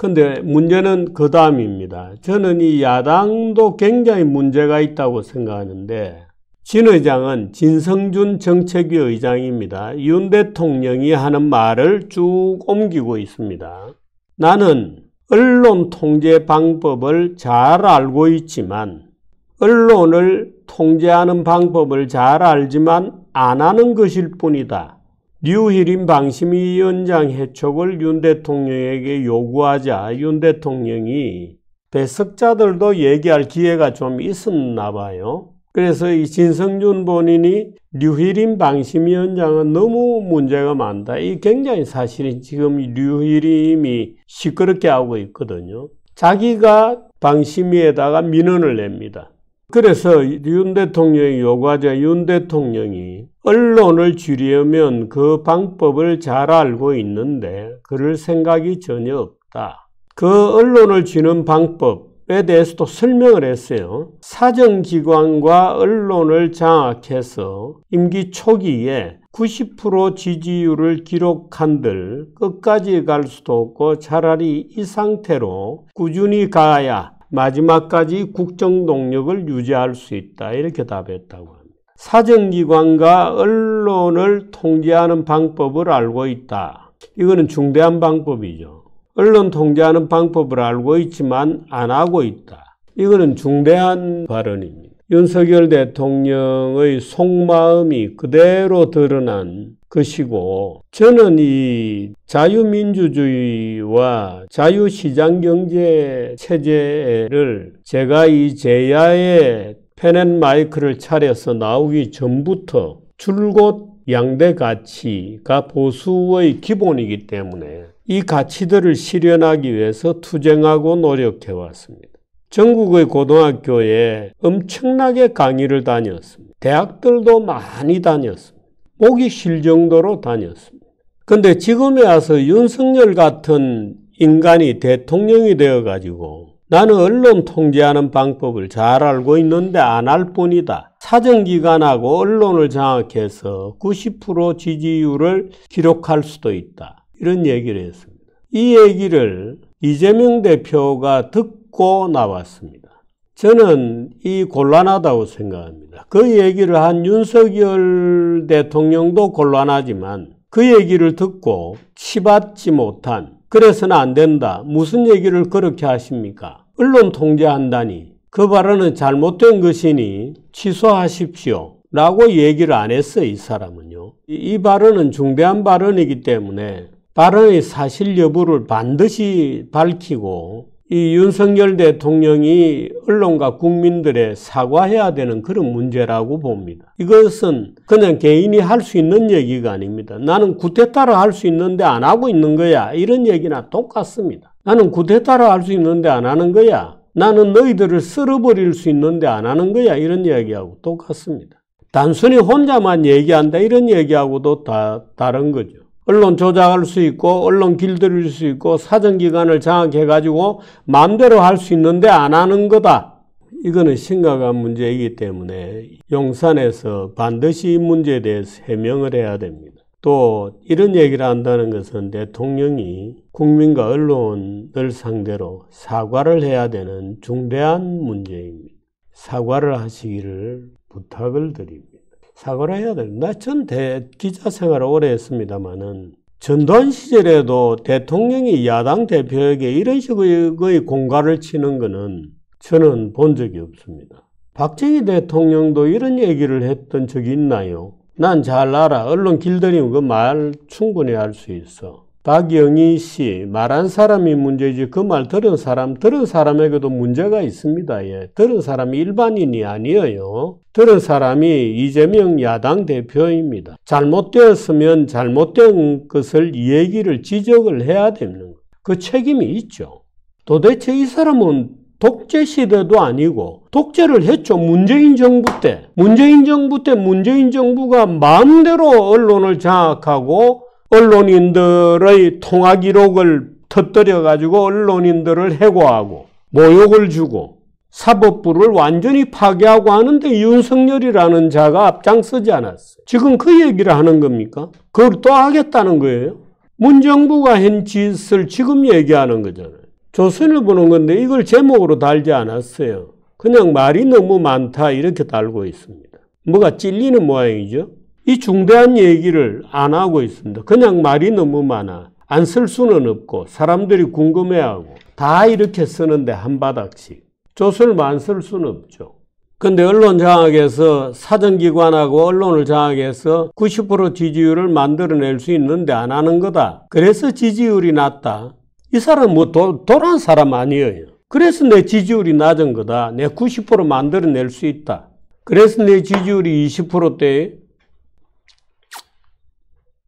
근데 문제는 그 다음입니다. 저는 이 야당도 굉장히 문제가 있다고 생각하는데 진 의장은 진성준 정책위 의장입니다. 윤 대통령이 하는 말을 쭉 옮기고 있습니다. 나는 언론 통제 방법을 잘 알고 있지만 언론을 통제하는 방법을 잘 알지만 안 하는 것일 뿐이다. 뉴히림 방심위 위 원장 해촉을 윤 대통령에게 요구하자 윤 대통령이 배석자들도 얘기할 기회가 좀 있었나 봐요. 그래서 이 진성준 본인이 류희림 방심위원장은 너무 문제가 많다. 이 굉장히 사실은 지금 류희림이 시끄럽게 하고 있거든요. 자기가 방심위에다가 민원을 냅니다. 그래서 윤 대통령이 요구하자 윤 대통령이 언론을 줄이려면 그 방법을 잘 알고 있는데 그럴 생각이 전혀 없다. 그 언론을 쥐는 방법에 대해서도 설명을 했어요. 사정기관과 언론을 장악해서 임기 초기에 90% 지지율을 기록한들 끝까지 갈 수도 없고 차라리 이 상태로 꾸준히 가야 마지막까지 국정 동력을 유지할 수 있다. 이렇게 답했다고 합니다. 사정기관과 언론을 통제하는 방법을 알고 있다. 이거는 중대한 방법이죠. 언론 통제하는 방법을 알고 있지만 안 하고 있다. 이거는 중대한 발언입니다. 윤석열 대통령의 속마음이 그대로 드러난 것이고 저는 이 자유민주주의와 자유시장경제 체제를 제가 이 제야의 펜앤 마이크를 차려서 나오기 전부터 줄곧 양대 가치가 보수의 기본이기 때문에 이 가치들을 실현하기 위해서 투쟁하고 노력해 왔습니다. 전국의 고등학교에 엄청나게 강의를 다녔습니다. 대학들도 많이 다녔습니다. 목이 쉴 정도로 다녔습니다. 근데 지금에 와서 윤석열 같은 인간이 대통령이 되어가지고 나는 언론 통제하는 방법을 잘 알고 있는데 안 할 뿐이다. 사정기관하고 언론을 장악해서 90% 지지율을 기록할 수도 있다. 이런 얘기를 했습니다. 이 얘기를 이재명 대표가 듣고 나왔습니다. 저는 이 곤란하다고 생각합니다. 그 얘기를 한 윤석열 대통령도 곤란하지만 그 얘기를 듣고 치받지 못한 그래서는 안 된다. 무슨 얘기를 그렇게 하십니까? 언론 통제한다니. 그 발언은 잘못된 것이니 취소하십시오. 라고 얘기를 안 했어, 이 사람은요. 이, 이 발언은 중대한 발언이기 때문에 발언의 사실 여부를 반드시 밝히고 이 윤석열 대통령이 언론과 국민들의 사과해야 되는 그런 문제라고 봅니다. 이것은 그냥 개인이 할 수 있는 얘기가 아닙니다. 나는 구태타를 할수 있는데 안 하고 있는 거야. 이런 얘기나 똑같습니다. 나는 구태타를 할수 있는데 안 하는 거야. 나는 너희들을 쓸어버릴 수 있는데 안 하는 거야. 이런 얘기하고 똑같습니다. 단순히 혼자만 얘기한다. 이런 얘기하고도 다 다른 거죠. 언론 조작할 수 있고 언론 길들일 수 있고 사정기관을 장악해가지고 마음대로 할 수 있는데 안 하는 거다. 이거는 심각한 문제이기 때문에 용산에서 반드시 이 문제에 대해서 해명을 해야 됩니다. 또 이런 얘기를 한다는 것은 대통령이 국민과 언론을 상대로 사과를 해야 되는 중대한 문제입니다. 사과를 하시기를 부탁을 드립니다. 사과를 해야 된다. 전 대, 기자 생활을 오래 했습니다만은 전두환 시절에도 대통령이 야당 대표에게 이런 식의 공갈을 치는 것은 저는 본 적이 없습니다. 박정희 대통령도 이런 얘기를 했던 적이 있나요? 난 잘 알아. 언론 길들이면 그말 충분히 알수 있어. 박영희 씨, 말한 사람이 문제지 그 말 들은 사람, 들은 사람에게도 문제가 있습니다. 예. 들은 사람이 일반인이 아니에요. 들은 사람이 이재명 야당 대표입니다. 잘못되었으면 잘못된 것을 얘기를 지적을 해야 되는 그 책임이 있죠. 도대체 이 사람은 독재 시대도 아니고 독재를 했죠. 문재인 정부 때. 문재인 정부 때 문재인 정부가 마음대로 언론을 장악하고 언론인들의 통화 기록을 터뜨려 가지고 언론인들을 해고하고 모욕을 주고 사법부를 완전히 파괴하고 하는데 윤석열이라는 자가 앞장서지 않았어요. 지금 그 얘기를 하는 겁니까? 그걸 또 하겠다는 거예요. 문정부가 한 짓을 지금 얘기하는 거잖아요. 조선을 보는 건데 이걸 제목으로 달지 않았어요. 그냥 말이 너무 많다 이렇게 달고 있습니다. 뭐가 찔리는 모양이죠. 이 중대한 얘기를 안 하고 있습니다. 그냥 말이 너무 많아. 안 쓸 수는 없고 사람들이 궁금해하고 다 이렇게 쓰는데 한 바닥씩. 조술만 뭐 쓸 수는 없죠. 근데 언론 장악에서 사정기관하고 언론을 장악해서 90% 지지율을 만들어낼 수 있는데 안 하는 거다. 그래서 지지율이 낮다. 이 사람 뭐 도, 도란 사람 아니에요. 그래서 내 지지율이 낮은 거다. 내 90% 만들어낼 수 있다. 그래서 내 지지율이 20%대에